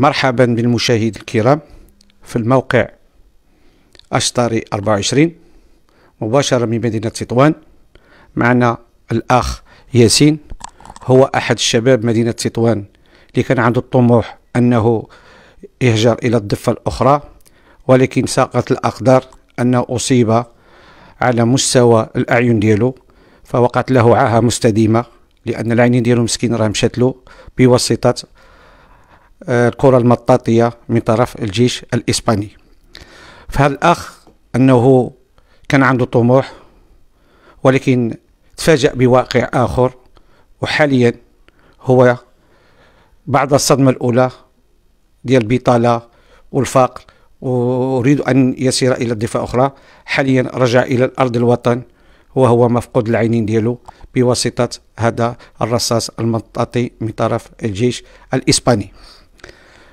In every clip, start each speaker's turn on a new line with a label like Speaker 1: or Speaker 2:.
Speaker 1: مرحبا بالمشاهد الكرام في الموقع أشطري 24 مباشرة من مدينة تطوان معنا الأخ ياسين هو أحد الشباب مدينة تطوان اللي كان عنده الطموح أنه يهجر إلى الضفة الأخرى ولكن ساقت الأقدار أنه أصيب على مستوى الأعين ديالو فوقعت له عاهة مستديمة لأن العينين ديالو مسكين راه مشات له بواسطة الكرة آه، المطاطية من طرف الجيش الإسباني فهذا الأخ أنه كان عنده طموح ولكن تفاجأ بواقع آخر وحاليا هو بعد الصدمة الأولى ديال البطالة والفقر ويريد أن يسير إلى الدفاع أخرى حاليا رجع إلى الأرض الوطن وهو مفقود العينين ديالو بواسطة هذا الرصاص المطاطي من طرف الجيش الإسباني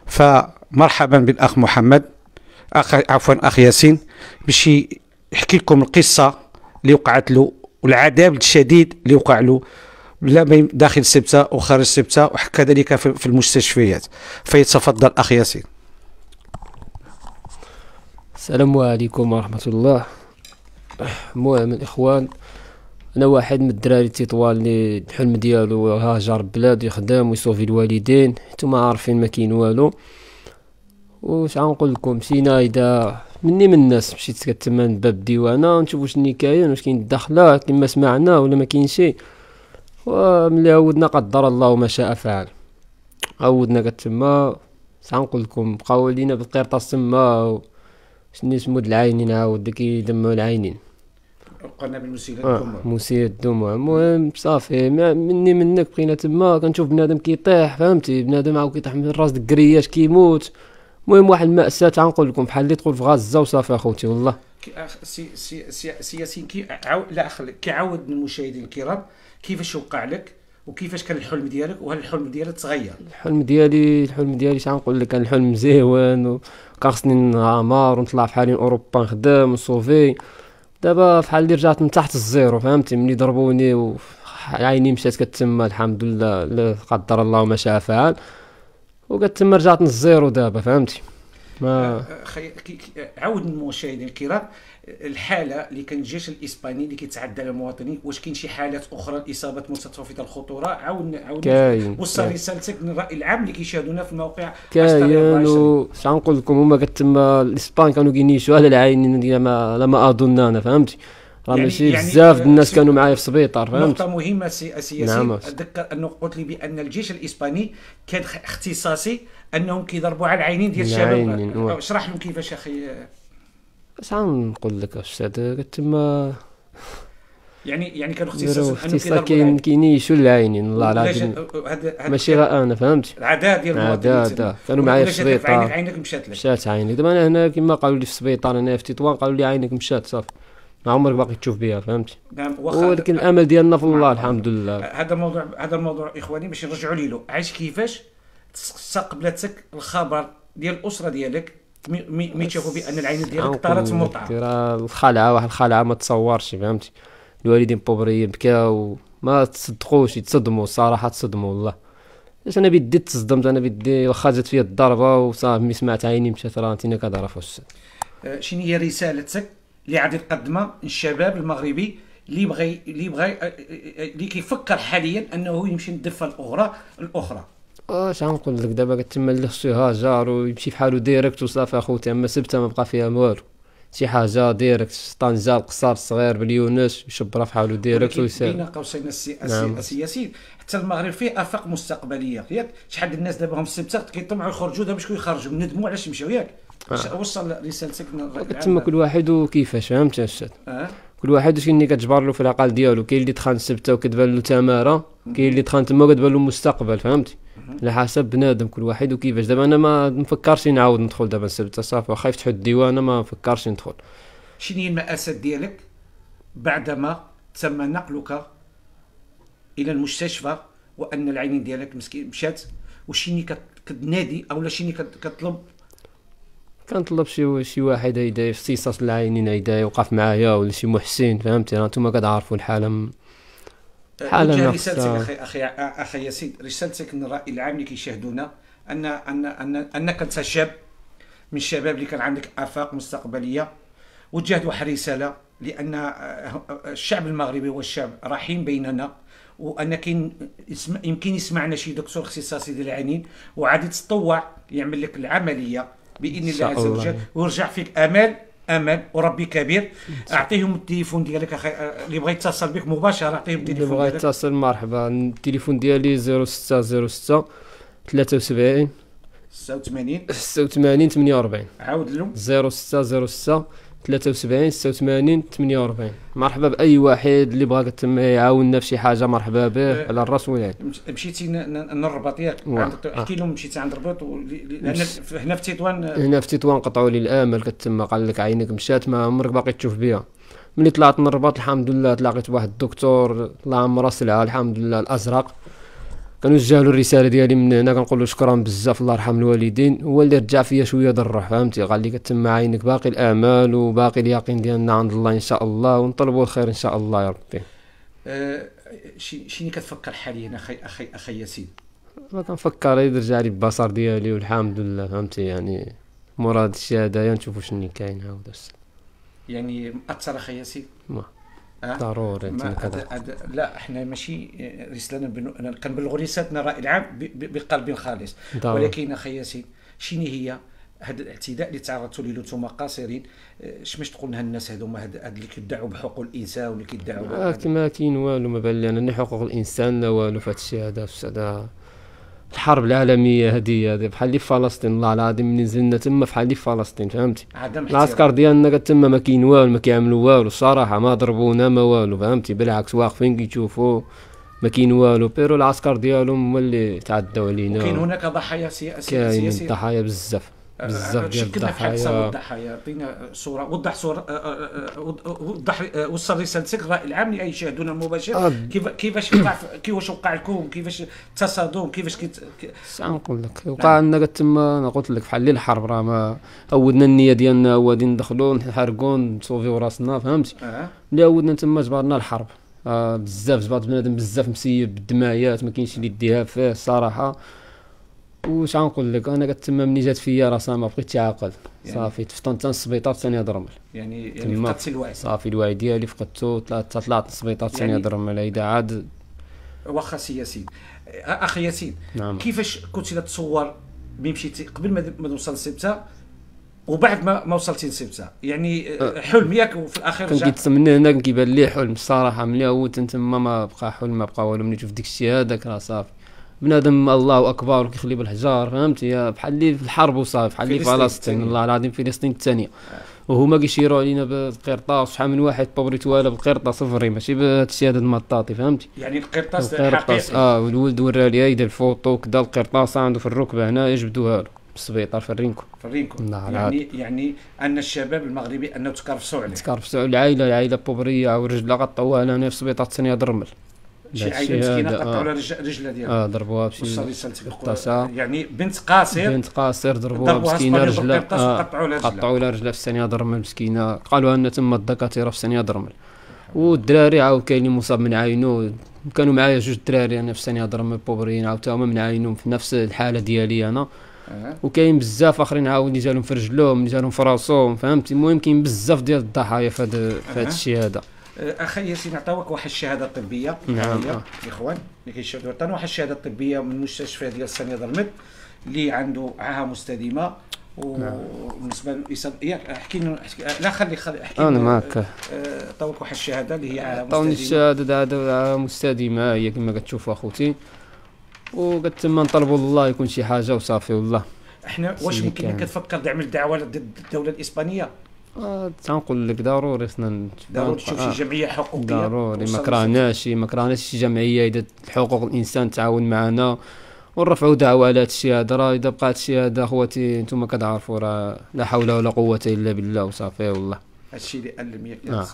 Speaker 1: فمرحبا بالاخ محمد اخ عفوا اخ ياسين باش يحكي لكم القصه اللي وقعت له والعذاب الشديد اللي وقع له لا بين داخل سبتة وخارج سبتة وكذلك في المستشفيات فيتفضل أخ ياسين
Speaker 2: السلام عليكم ورحمة الله مهم الإخوان انا واحد من الدراري تيطوال لي الحلم ديالو هاجر بلاد يخدم ويصوفي الوالدين نتوما عارفين ما كاين والو واش غنقول لكم سينا اذا مني من الناس مشيت من باب ديوانه نشوف واش كاين واش كاين الدخله كما سمعنا ولا ما كاين شي وملي عودنا قدر الله ما شاء فعل عودنا كتما سنقول لكم بقاو لينا بالقرطاس تما شنو سمود العينين عاود ديك يدمو العينين
Speaker 1: قلنا بالمسيرة آه، الدموع
Speaker 2: مسيرة الدموع المهم صافي مني منك بقينا تما كنشوف بنادم كيطيح فهمتي بنادم عاود كيطيح من راس الكرياش كيموت المهم واحد المأساة تاع نقول لكم بحال اللي تقول في غزة وصافي اخوتي والله
Speaker 1: سي سي سي كي لا خليك كيعاود المشاهدين الكرام كيفاش وقع لك وكيفاش كان الحلم ديالك وهل الحلم ديالك تغير
Speaker 2: الحلم ديالي الحلم ديالي شحال نقول لك كان الحلم زيوان وكان خصني نغامر ونطلع في حالي اوروبا نخدم ونسوفي دابا فحال اللي رجعت من تحت الزيرو فهمتي ملي ضربوني و عيني مشات كتما الحمد لله لا قدر الله ما شاء فعل وقد تما رجعت من الزيرو دابا فهمتي ما
Speaker 1: خي... عاود المشاهدين الكرام الحاله اللي كان الجيش الاسباني اللي كيتعدى على المواطنين واش كاين شي حالات اخرى الاصابات متطرفه الخطوره عاود عاود وصل رسالتك للراي العام اللي كيشاهدونا في موقع كاين
Speaker 2: واش لكم هما كتما الاسبان كانوا كينيشوا على العينين يعني ما لما اظن انا فهمتي راه يعني ماشي يعني بزاف آه، الناس كانوا معايا في السبيطار فهمت نقطه
Speaker 1: مهمه سي نعم. اتذكر انه قلت لي بان الجيش الاسباني كان اختصاصي انهم كيضربوا على العينين ديال الشباب اشرح لهم كيفاش اخي
Speaker 2: اش آه. نقول لك استاذ تما
Speaker 1: يعني يعني كانوا اختصاصا اختصاص كاين
Speaker 2: كينيشوا العينين والله العظيم ماشي غير انا فهمت العداء ديال العداء كانوا معايا في السبيطار عينك مشات لك مشات عيني دابا انا هنا كما قالوا لي في السبيطار هنا في تطوان قالوا لي عينك مشات صافي ما عمرك باقي تشوف بها فهمتي نعم، ولكن الامل ديالنا في الله الحمد لله
Speaker 1: هذا الموضوع هذا الموضوع اخواني باش نرجعوا لي له عايش كيفاش تستقبلت الخبر ديال الاسره ديالك مي تشوفوا بان العين ديالك طارت مطعم
Speaker 2: راه الخلعه واحد الخلعه ما تصورش فهمتي الوالدين بوبريين بكاو ما تصدقوش يتصدموا الصراحه تصدموا والله اش انا بيدي تصدمت انا بيدي خرجت فيا الضربه وصافي سمعت عيني مشات راه انت كضرب
Speaker 1: آه، شنو هي رسالتك اللي غادي نقدمها الشباب المغربي اللي بغى اللي بغى آه، آه، آه، اللي كيفكر حاليا انه يمشي للضفه الاخرى الاخرى
Speaker 2: اه غنقول لك دابا تما اللي خصو يهاجر ويمشي بحالو ديريكت وصافي اخوتي اما سبته ما بقى فيها والو شي حاجه ديريكت طنجه القصار الصغير باليونس يشبرها فحالو ديريكت ويسير بين
Speaker 1: قوسين السياسي نعم. حتى المغرب فيه افاق مستقبليه ياك شحال الناس دابا هم السبته كيطمعوا يخرجوا دابا شكون يخرجوا ندموا علاش مشاو ياك وصل آه. رسالتك تما كل
Speaker 2: واحد وكيفاش فهمت استاذ أه؟ كل واحد شنو اللي كتجبر له في العقل ديالو كاين اللي تخان سبته وكتبان له تماره كاين اللي تخان تما وكتبان له مستقبل فهمتي على حسب بنادم كل واحد وكيفاش دابا انا ما نفكرش نعاود ندخل دابا سبته صافي واخا يفتحوا الديوان ما نفكرش ندخل
Speaker 1: شنو هي المآسات ديالك بعدما تم نقلك الى المستشفى وان العينين ديالك مسكين مشات وشيني كتنادي او شيني كتطلب
Speaker 2: كنطلب شي شي واحد هيدا في اختصاص العينين هيدا يوقف معايا ولا شي محسن فهمتي راه نتوما كتعرفوا الحاله أه، حاله رسالتك اخي
Speaker 1: اخي اخي ياسين رسالتك للراي العام اللي كيشاهدونا ان ان ان انك انت شاب من الشباب اللي كان عندك افاق مستقبليه وجهت واحد الرساله لان أه، أه، الشعب المغربي هو الشعب رحيم بيننا وان كاين يمكن يسمعنا شي دكتور اختصاصي ديال العينين وعادي تطوع يعمل لك العمليه باذن الله عز وجل ويرجع فيك امل امل وربي كبير اعطيهم التليفون ديالك اخي آه، اللي بغى يتصل بك مباشره اعطيهم التليفون اللي بغى يتصل
Speaker 2: مرحبا التليفون ديالي 0606 73
Speaker 1: 86
Speaker 2: 86 48 عاود لهم 0606 73 86 48 مرحبا باي واحد اللي بغاك تما يعاوننا في شي حاجه مرحبا به أه. على الراس والعين
Speaker 1: مشيتي للرباط ياك آه. احكي لهم مشيتي عند الرباط هنا في تطوان هنا
Speaker 2: في تطوان قطعوا لي الامل كتما قال لك عينك مشات ما عمرك باقي تشوف بها ملي طلعت من الرباط الحمد لله تلاقيت بواحد الدكتور الله عمره سلعه الحمد لله الازرق كنوجه الرساله ديالي من هنا كنقول له شكرا بزاف الله يرحم الوالدين هو اللي رجع فيا شويه الروح فهمتي قال لي كتما عينك باقي الامال وباقي اليقين ديالنا عند الله ان شاء الله ونطلبوا الخير ان شاء الله يا ربي
Speaker 1: أه شنو كتفكر حاليا اخي اخي اخي ياسين
Speaker 2: ما كنفكر يرجع لي البصر ديالي والحمد لله فهمتي يعني مراد الشهاده يعني نشوفوا شنو كاين عاود
Speaker 1: يعني مأثر اخي ياسين
Speaker 2: أه؟ ضروري أد...
Speaker 1: أد... لا احنا ماشي آه، رسالنا بنو... انا كنبلغوا رسالتنا الراي العام ب... بقلب خالص ضروري. ولكن اخي ياسين شنو هي هذا الاعتداء اللي تعرضتوا له انتم قاصرين آه، اش باش تقول لها الناس هذوما هاد اللي كيدعوا بحقوق الانسان واللي كيدعوا آه،
Speaker 2: ما كاين والو ما بان انا حقوق الانسان لا والو في هذا الشيء هذا الحرب العالميه هذه هذه بحال اللي فلسطين والله العظيم ملي نزلنا تما بحال اللي فلسطين فهمتي العسكر ديالنا تما ما كاين والو ما كيعملوا والو الصراحه ما ضربونا ما والو فهمتي بالعكس واقفين كيشوفوا ما كاين والو بيرو العسكر ديالهم هما اللي تعدوا علينا كاين هناك ضحايا سياسيه كاين ضحايا بزاف بزاف ديال الضحايا
Speaker 1: الضحايا عطينا صوره وضح صوره آه، آه، آه، وضح وصل رسالتك الراي العام لاي يشاهدونا المباشر كيفاش وقع كيفاش وقع لكم كيفاش التصادم كيفاش كي نقول
Speaker 2: لك نعم. وقع لنا تما قلت لك بحال الحرب راه ما عودنا النيه ديالنا هو غادي ندخلوا نحرقوا نسوفيو راسنا فهمت أه. عودنا تما جبرنا الحرب آه بزاف جبرت بنادم بزاف مسيب بالدمايات ما كاينش اللي يديها فيه الصراحه واش غنقول لك انا تما ملي جات فيا راسها ما بقيتش عاقل يعني صافي تفطنت للسبيطار ثاني ضرمل
Speaker 1: يعني يعني فقدت الوعي
Speaker 2: صافي الوعي ديالي فقدته طلعت طلعت للسبيطار ثاني يعني ضرمل اذا عاد
Speaker 1: واخا سي ياسين اخي ياسين نعم. كيفاش كنت تتصور ملي مشيتي قبل ما نوصل لسبته وبعد ما ما وصلتي لسبته يعني أه. حلم ياك وفي الاخير كنت
Speaker 2: كيتسمنى هنا كيبان لي حلم الصراحه ملي هو تما ما بقى حلم ما بقى والو ملي شفت داك الشيء هذاك راه صافي بنادم الله اكبر كيخلي بالحجار فهمتي بحال اللي في الحرب وصافي بحال اللي في فلسطين والله العظيم فلسطين الثانيه وهما كيشيروا علينا بالقرطاس شحال من واحد بوبري توالا بالقرطاس صفري ماشي بهادشي هذا المطاطي فهمتي
Speaker 1: يعني القرطاس القرطاس اه
Speaker 2: والولد ورا ليا يدير الفوطو كدا القرطاس عنده في الركبه هنا يجبدوها له بالسبيطار في الرينكو في الرينكو يعني
Speaker 1: يعني ان الشباب المغربي انه تكرفسوا عليه
Speaker 2: تكرفسوا العائله العائله بوبريه والرجله غطوها لنا في السبيطار الثانيه درمل شي عائله مسكينه قطعوا لها آه. رجله ديالها اه ضربوها بشي قطاسه يعني
Speaker 1: بنت قاصر بنت
Speaker 2: قاصر ضربوها مسكينه رجله آه، قطعوا لها رجلها في الثانيه ضرمل مسكينه قالوا ان تم الدكاتره في الثانيه ضرمل والدراري عاود كاين اللي مصاب من عينو كانوا معايا جوج دراري انا في الثانيه ضرمل بوبرين عاود هما من عينهم في نفس الحاله ديالي انا أه. وكاين بزاف اخرين عاود اللي جالهم في رجلهم اللي جالهم في راسهم فهمتي المهم كاين بزاف ديال الضحايا في هذا الشيء هذا
Speaker 1: آه، اخي ياسين عطاوك واحد الشهاده طبيه نعم الاخوان اللي كيشهدوا عطانا واحد الشهاده طبيه من المستشفى ديال سنيد المد اللي عنده عاهه مستديمه وبالنسبه للاسلام ياك احكي لنا آه، لا خلي خلي احكي انا معك آه، عطاوك واحد الشهاده اللي هي عاهه مستديمه عطاوني الشهاده
Speaker 2: عاهه مستديمه هي كما كتشوف اخوتي تما نطلبوا الله يكون شي حاجه وصافي والله
Speaker 1: احنا واش ممكن كتفكر تعمل دعوه ضد الدوله الاسبانيه آه
Speaker 2: تنقول لك ضروري خصنا ضروري تشوف شي آه. جمعيه حقوقيه ضروري ما كرهناش ما كرهناش شي جمعيه اذا حقوق الانسان تعاون معنا ونرفعوا دعوة على هذا الشيء هذا راه اذا بقى هذا الشيء هذا اخواتي انتم كتعرفوا راه لا حول ولا قوه الا بالله وصافي والله
Speaker 1: هذا الشيء اللي قال آه.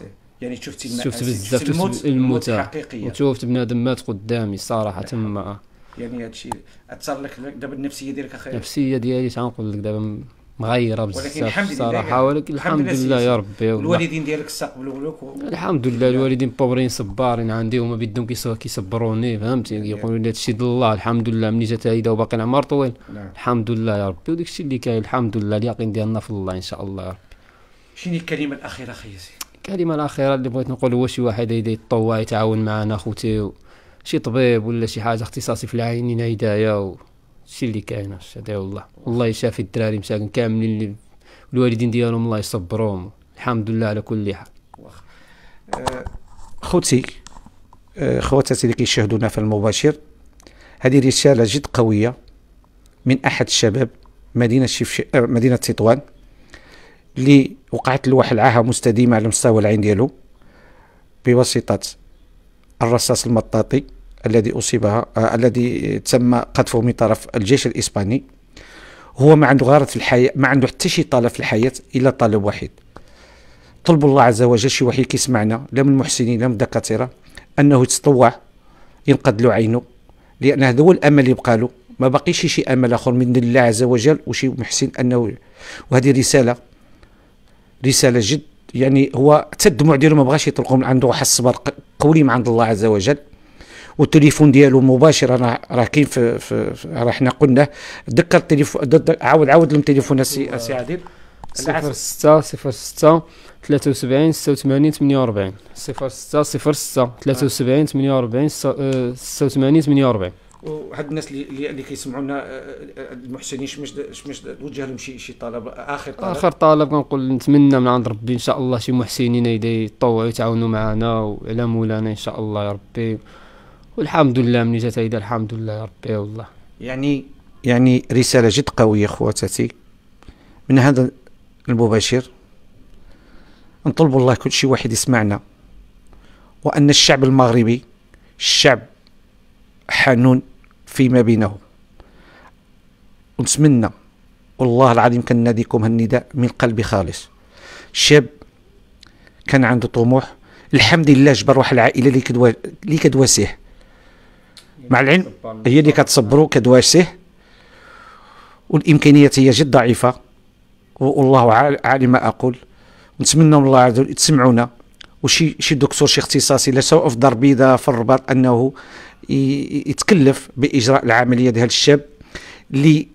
Speaker 1: يعني شفت شفت بزاف الموت الموت آه. الحقيقيه وشفت
Speaker 2: بنادم مات قدامي الصراحه تما
Speaker 1: يعني هذا الشيء اثر لك دابا النفسيه ديالك اخي النفسيه
Speaker 2: ديالي تنقول لك دابا مغيره بزاف الصراحه ولكن الحمد لله يا ربي الوالدين
Speaker 1: ديالك استقبلوا لك
Speaker 2: الحمد لله الوالدين بوبرين صبارين عندي هما بيدهم كيصبروني فهمتي كيقولوا لي هادشي ديال الله الحمد لله من جات هيدا وباقي العمر طويل نعم. الحمد لله يا ربي وداك الشيء اللي كاين الحمد لله اليقين ديالنا في الله ان شاء الله يا ربي
Speaker 1: شنو الكلمه الاخيره خي
Speaker 2: الكلمه الاخيره اللي بغيت نقول هو شي واحد يدا يتطوع يتعاون معنا خوتي شي طبيب ولا شي حاجه اختصاصي في العينين هدايا الشيء اللي كاين هذا والله الله يشافي الدراري مساكن كاملين اللي الوالدين ديالهم الله يصبرهم الحمد لله على
Speaker 1: كل حال آه، خوتي آه، خواتاتي اللي كيشاهدونا في المباشر هذه رسالة جد قوية من أحد الشباب مدينة شفش... آه، مدينة تطوان اللي وقعت له واحد العاهة مستديمة على مستوى العين ديالو بواسطة الرصاص المطاطي الذي أصيبها آه، الذي تم قذفه من طرف الجيش الإسباني هو ما عنده غرض في الحياة ما عنده حتى شي طلب في الحياة إلا طلب واحد طلب الله عز وجل شي واحد كيسمعنا لا من المحسنين لا من الدكاترة أنه يتطوع ينقد له عينه لأن هذا هو الأمل اللي بقى له ما بقيش شي أمل آخر من الله عز وجل وشي محسن أنه وهذه رسالة رسالة جد يعني هو حتى الدموع ديالو ما بغاش يطلقهم عنده واحد الصبر قوي من عند الله عز وجل والتليفون ديالو مباشره راه كاين في, في راه حنا قلنا دكر التليفون عاود عاود لهم التليفون السي سي عادل 06 06 73
Speaker 2: 86 48 06 06 73 48 86 48
Speaker 1: وهاد الناس اللي اللي كيسمعونا آه، آه، آه، المحسنين شمش شمش توجه لهم شي شي طلب اخر طلب اخر
Speaker 2: طلب كنقول نتمنى من عند ربي ان شاء الله شي محسنين يطوعوا يتعاونوا معنا وعلى مولانا ان شاء الله يا ربي والحمد لله من جات هيدا الحمد لله ربي والله يعني
Speaker 1: يعني رساله جد قويه خواتاتي من هذا المباشر نطلب الله كل شي واحد يسمعنا وأن الشعب المغربي الشعب حنون فيما بينه ونتمنى والله العظيم كناديكم هالنداء من قلبي خالص شاب كان عنده طموح الحمد لله جبر واحد العائله اللي كدواسيه مع العلم هي اللي كتصبروا كدواء والامكانيات هي جد ضعيفه والله عالم ما اقول نتمنى من الله عز وجل تسمعونا وشي شي دكتور شي اختصاصي لا سواء في الدار البيضاء في الرباط انه يتكلف باجراء العمليه ديال الشاب اللي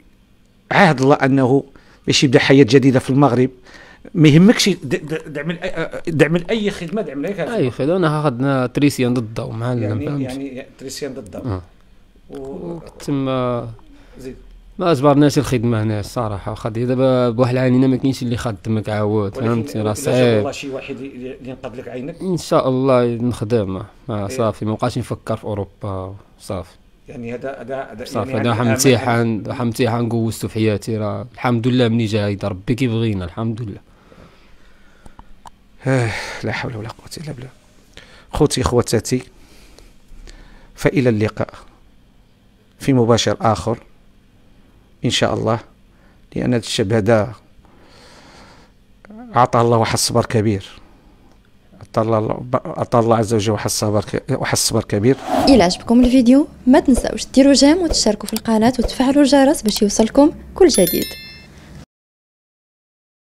Speaker 1: عهد الله انه باش يبدا حياه جديده في المغرب ما يهمكش تعمل تعمل اي خدمه تعمل خدمه اي خدمه انا اخذنا تريسيان ضد الضوء مع يعني يعني تريسيان ضد الضوء آه. تما زيد
Speaker 2: ما اجبرناش الخدمه هنا الصراحه واخا دابا بواحد العينين ما كاينش اللي خدمك عاود فهمتي راه صعيب شي واحد اللي ينقذ لك عينك ان شاء الله نخدم ما آه، إيه. صافي ما بقاش نفكر في اوروبا صافي
Speaker 1: يعني هذا هذا هذا صافي يعني هذا واحد امتحان
Speaker 2: واحد امتحان قوزته في حياتي راه الحمد لله مني جا ربي كيبغينا الحمد لله
Speaker 1: آه لا حول ولا قوة إلا بالله خوتي خواتاتي فإلى اللقاء في مباشر آخر إن شاء الله لأن هذا الشاب هذا أعطى الله واحد الصبر كبير عطى الله الله عز وجل واحد الصبر واحد الصبر كبير الى عجبكم الفيديو ما تنساوش ديروا جيم وتشتركوا في القناه وتفعلوا الجرس باش يوصلكم كل جديد